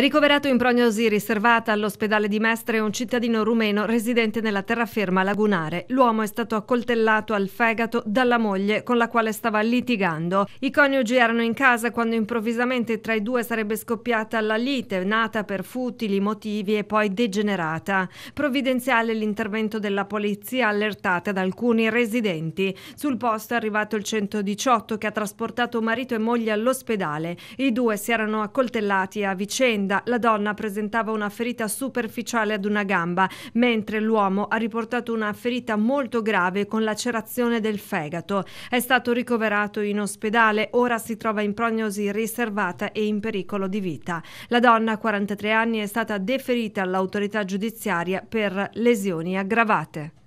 ricoverato in prognosi riservata all'ospedale di Mestre un cittadino rumeno residente nella terraferma lagunare. L'uomo è stato accoltellato al fegato dalla moglie con la quale stava litigando. I coniugi erano in casa quando improvvisamente tra i due sarebbe scoppiata la lite, nata per futili motivi e poi degenerata. Provvidenziale l'intervento della polizia allertata da alcuni residenti. Sul posto è arrivato il 118 che ha trasportato marito e moglie all'ospedale. I due si erano accoltellati a vicenda vicenda la donna presentava una ferita superficiale ad una gamba, mentre l'uomo ha riportato una ferita molto grave con lacerazione del fegato. È stato ricoverato in ospedale, ora si trova in prognosi riservata e in pericolo di vita. La donna, 43 anni, è stata deferita all'autorità giudiziaria per lesioni aggravate.